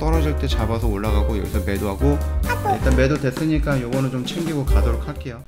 떨어질 때 잡아서 올라가고 여기서 매도하고 일단 매도 됐으니까 요거는 좀 챙기고 가도록 할게요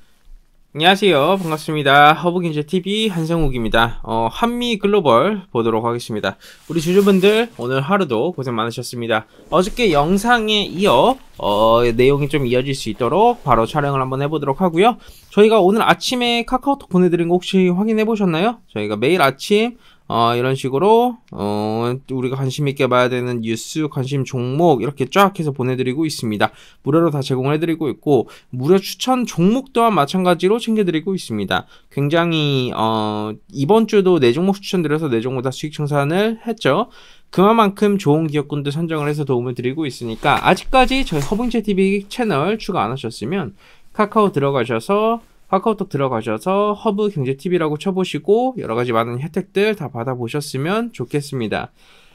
안녕하세요 반갑습니다 허브경제TV 한성욱입니다 어, 한미 글로벌 보도록 하겠습니다 우리 주주분들 오늘 하루도 고생 많으셨습니다 어저께 영상에 이어 어, 내용이 좀 이어질 수 있도록 바로 촬영을 한번 해보도록 하고요 저희가 오늘 아침에 카카오톡 보내드린 거 혹시 확인해 보셨나요? 저희가 매일 아침 어, 이런 식으로 어, 우리가 관심 있게 봐야 되는 뉴스, 관심 종목 이렇게 쫙 해서 보내드리고 있습니다. 무료로 다 제공을 해드리고 있고 무료 추천 종목 또한 마찬가지로 챙겨드리고 있습니다. 굉장히 어, 이번 주도 네 종목 추천드려서 네 종목 다 수익 청산을 했죠. 그만큼 좋은 기업군들 선정을 해서 도움을 드리고 있으니까 아직까지 저희 허빙채 TV 채널 추가 안 하셨으면 카카오 들어가셔서 카카오톡 들어가셔서 허브 경제 TV라고 쳐보시고 여러 가지 많은 혜택들 다 받아보셨으면 좋겠습니다.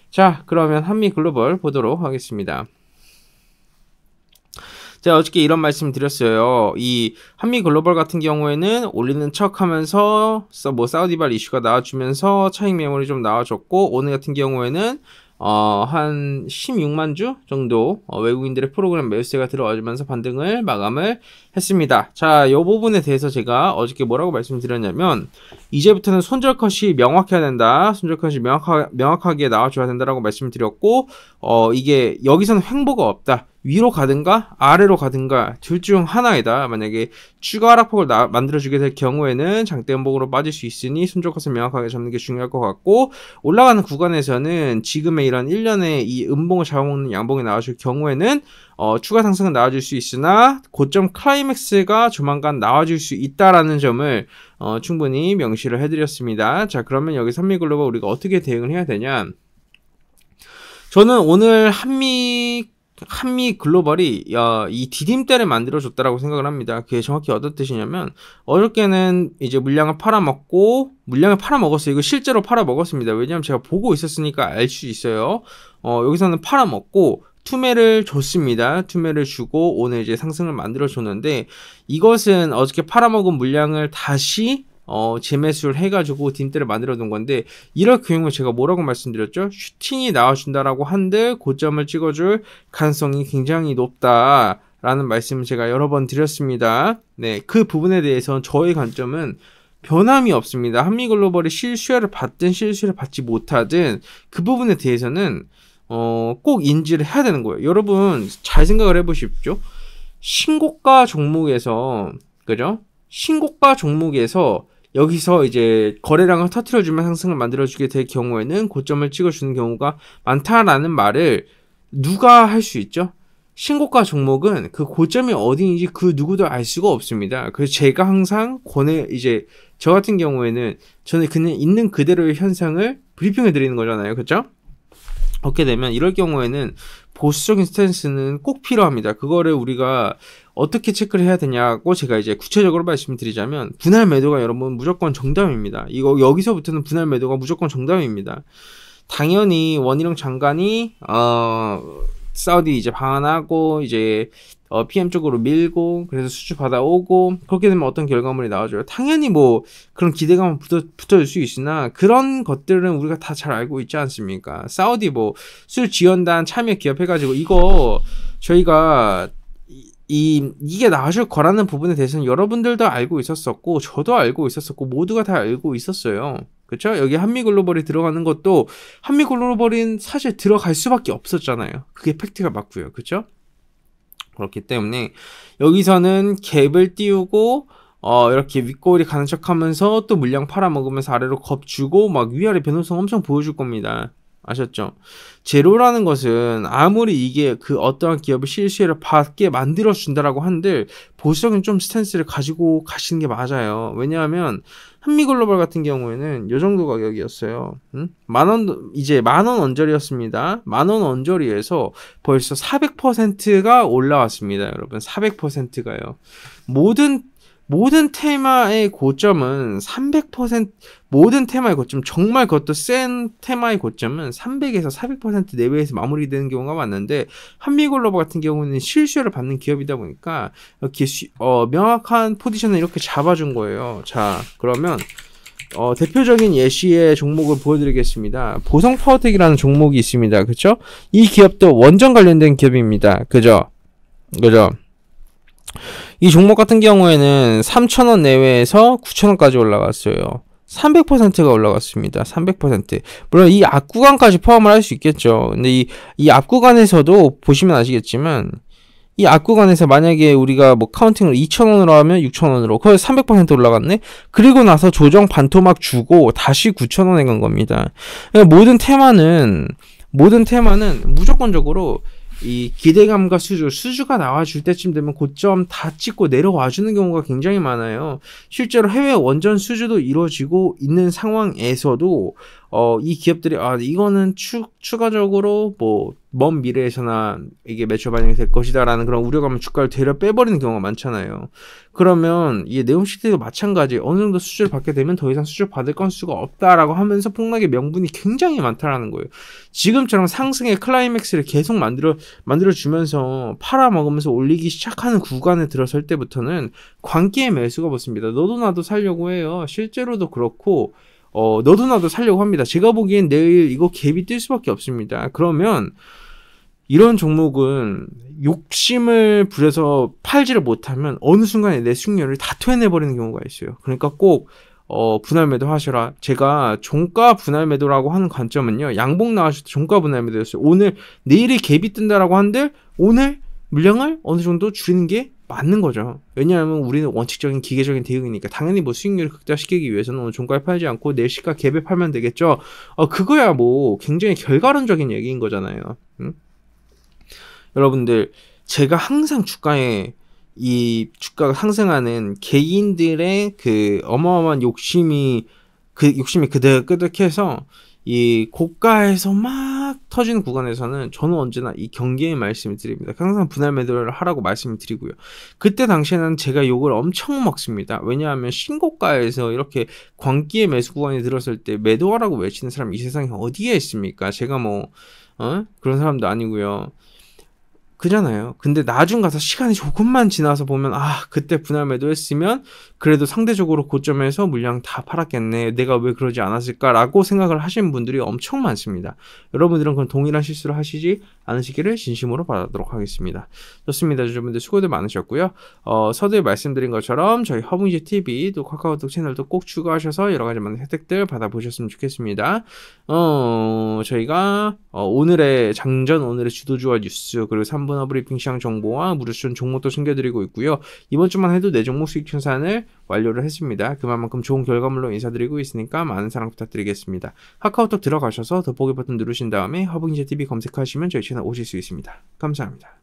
자, 그러면 한미 글로벌 보도록 하겠습니다. 자, 어저께 이런 말씀 드렸어요. 이 한미 글로벌 같은 경우에는 올리는 척 하면서 뭐 사우디발 이슈가 나와주면서 차익 매물이 좀 나와줬고 오늘 같은 경우에는 어, 한 16만 주 정도 어, 외국인들의 프로그램 매수세가 들어와주면서 반등을 마감을 했습니다. 자, 이 부분에 대해서 제가 어저께 뭐라고 말씀드렸냐면 이제부터는 손절 컷이 명확해야 된다. 손절 컷이 명확하, 명확하게 나와줘야 된다라고 말씀 드렸고 어, 이게 여기서는 횡보가 없다. 위로 가든가 아래로 가든가 둘 중 하나이다. 만약에 추가 하락폭을 나, 만들어주게 될 경우에는 장대 음봉으로 빠질 수 있으니 순조컷을 명확하게 잡는 게 중요할 것 같고 올라가는 구간에서는 지금의 이런 1년에 이 음봉을 잡아먹는 양봉이 나와줄 경우에는 어, 추가 상승은 나와줄 수 있으나 고점 클라이맥스가 조만간 나와줄 수 있다라는 점을 어, 충분히 명시를 해드렸습니다. 자 그러면 여기 산미글로벌 우리가 어떻게 대응을 해야 되냐? 저는 오늘 한미 한미 글로벌이 야, 이 디딤대를 만들어줬다라고 생각을 합니다. 그게 정확히 어떤 뜻이냐면 어저께는 이제 물량을 팔아먹고 물량을 팔아먹었어요. 이거 실제로 팔아먹었습니다. 왜냐하면 제가 보고 있었으니까 알 수 있어요. 어, 여기서는 팔아먹고 투매를 줬습니다. 투매를 주고 오늘 이제 상승을 만들어 줬는데 이것은 어저께 팔아먹은 물량을 다시 어, 재매수를 해가지고 딘대를 만들어 놓은 건데 이럴 경우 제가 뭐라고 말씀드렸죠? 슈팅이 나와준다라고 한데 고점을 찍어줄 가능성이 굉장히 높다. 라는 말씀을 제가 여러 번 드렸습니다. 네, 그 부분에 대해서는 저의 관점은 변함이 없습니다. 한미글로벌이 실수요를 받든 실수요를 받지 못하든 그 부분에 대해서는 어, 꼭 인지를 해야 되는 거예요. 여러분 잘 생각을 해보십시오. 신고가 종목에서 그죠? 신고가 종목에서 여기서 이제 거래량을 터트려주면 상승을 만들어주게 될 경우에는 고점을 찍어주는 경우가 많다라는 말을 누가 할 수 있죠? 신고가 종목은 그 고점이 어디인지 그 누구도 알 수가 없습니다. 그래서 제가 항상 권해, 이제, 저 같은 경우에는 저는 그냥 있는 그대로의 현상을 브리핑해 드리는 거잖아요. 그렇 그렇게 되면 이럴 경우에는 보수적인 스탠스는 꼭 필요합니다. 그거를 우리가 어떻게 체크를 해야 되냐고 제가 이제 구체적으로 말씀드리자면 분할 매도가 여러분 무조건 정답입니다. 이거 여기서부터는 분할 매도가 무조건 정답입니다. 당연히 원희룡 장관이 어 사우디 이제 방한하고 이제 어, PM 쪽으로 밀고 그래서 수출 받아오고 그렇게 되면 어떤 결과물이 나와줘요. 당연히 뭐 그런 기대감은 붙어, 붙어질 수 있으나 그런 것들은 우리가 다 잘 알고 있지 않습니까? 사우디 뭐 수주 지원단 참여 기업 해가지고 이거 저희가 이 이게 나아질 거라는 부분에 대해서는 여러분들도 알고 있었었고 저도 알고 있었었고 모두가 다 알고 있었어요. 그쵸 여기 한미 글로벌이 들어가는 것도 한미 글로벌인 사실 들어갈 수밖에 없었잖아요. 그게 팩트가 맞고요. 그쵸 그렇기 때문에 여기서는 갭을 띄우고 어, 이렇게 윗골이 가는 척 하면서 또 물량 팔아먹으면서 아래로 겁주고 막 위아래 변동성 엄청 보여줄 겁니다. 아셨죠? 제로라는 것은 아무리 이게 그 어떠한 기업을 실수혜를 받게 만들어 준다라고 한들 보수적인 좀 스탠스를 가지고 가시는 게 맞아요. 왜냐하면 한미글로벌 같은 경우에는 요 정도 가격이었어요. 응? 만원 이제 만원 언저리였습니다. 만원 언저리에서 벌써 400%가 올라왔습니다, 여러분. 400%가요. 모든 모든 테마의 고점은 300% 모든 테마의 고점 정말 그것도 센 테마의 고점은 300에서 400% 내외에서 마무리되는 경우가 많은데 한미글로버 같은 경우는 실수를 받는 기업이다 보니까 이렇게 어, 명확한 포지션을 이렇게 잡아준 거예요. 자 그러면 어, 대표적인 예시의 종목을 보여드리겠습니다. 보성 파워텍이라는 종목이 있습니다. 그렇죠? 이 기업도 원전 관련된 기업입니다. 그죠? 그죠? 이 종목 같은 경우에는 3,000원 내외에서 9,000원까지 올라갔어요. 300%가 올라갔습니다. 300%. 물론 이 앞구간까지 포함을 할 수 있겠죠. 근데 이, 이 앞구간에서도 보시면 아시겠지만, 이 앞구간에서 만약에 우리가 뭐 카운팅을 2,000원으로 하면 6,000원으로, 거의 300% 올라갔네? 그리고 나서 조정 반토막 주고 다시 9,000원에 간 겁니다. 그러니까 모든 테마는, 모든 테마는 무조건적으로 이 기대감과 수주, 수주가 나와줄 때쯤 되면 고점 다 찍고 내려와주는 경우가 굉장히 많아요. 실제로 해외 원전 수주도 이루어지고 있는 상황에서도 어, 이 기업들이, 아, 이거는 추, 추가적으로 뭐, 먼 미래에서나 이게 매출 반영이 될 것이다라는 그런 우려감을 주가를 되려 빼버리는 경우가 많잖아요. 그러면 이 내용식들도 마찬가지 어느 정도 수주를 받게 되면 더 이상 수주 를 받을 건수가 없다라고 하면서 폭락의 명분이 굉장히 많다라는 거예요. 지금처럼 상승의 클라이맥스를 계속 만들어 만들어 주면서 팔아 먹으면서 올리기 시작하는 구간에 들어설 때부터는 광기의 매수가 붙습니다. 너도 나도 살려고 해요. 실제로도 그렇고 어, 너도 나도 살려고 합니다. 제가 보기엔 내일 이거 갭이 뛸 수밖에 없습니다. 그러면 이런 종목은 욕심을 부려서 팔지를 못하면 어느 순간에 내 수익률을 다 토해내버리는 경우가 있어요. 그러니까 꼭 어, 분할 매도 하셔라. 제가 종가 분할 매도라고 하는 관점은요, 양봉 나왔을 때 종가 분할 매도였어요. 오늘, 내일이 갭이 뜬다라고 한들, 오늘 물량을 어느 정도 줄이는 게 맞는 거죠. 왜냐하면 우리는 원칙적인 기계적인 대응이니까 당연히 뭐 수익률을 극대화시키기 위해서는 오늘 종가에 팔지 않고 내 시가 갭에 팔면 되겠죠. 어 그거야 뭐 굉장히 결과론적인 얘기인 거잖아요. 응? 여러분들 제가 항상 주가에 이 주가가 상승하는 개인들의 그 어마어마한 욕심이 그 욕심이 그대로 끄덕해서 이 고가에서 막 막터진 구간에서는 저는 언제나 이 경계의 말씀을 드립니다. 항상 분할 매도를 하라고 말씀을 드리고요. 그때 당시에는 제가 욕을 엄청 먹습니다. 왜냐하면 신고가에서 이렇게 광기의 매수 구간이 들었을 때 매도하라고 외치는 사람 이 세상에 어디에 있습니까? 제가 뭐 어? 그런 사람도 아니고요. 그잖아요. 근데 나중 가서 시간이 조금만 지나서 보면 아 그때 분할 매도했으면 그래도 상대적으로 고점에서 물량 다 팔았겠네. 내가 왜 그러지 않았을까라고 생각을 하시는 분들이 엄청 많습니다. 여러분들은 그런 동일한 실수를 하시지 않으시기를 진심으로 바라도록 하겠습니다. 좋습니다. 여러분들 수고들 많으셨고요. 어, 서두에 말씀드린 것처럼 저희 허브이즈 TV 또 카카오톡 채널도 꼭 추가하셔서 여러 가지 많은 혜택들 받아보셨으면 좋겠습니다. 어 저희가 어, 오늘의 장전 오늘의 주도주와 뉴스 그리고 3 한번 브리핑 시장 정보와 무르순 료 종목도 챙겨드리고 있고요. 이번 주만 해도 내 네 종목 수익 청산을 완료를 했습니다. 그만큼 좋은 결과물로 인사드리고 있으니까 많은 사랑 부탁드리겠습니다. 카카오톡 들어가셔서 더보기 버튼 누르신 다음에 허브인재 TV 검색하시면 저희 채널 오실 수 있습니다. 감사합니다.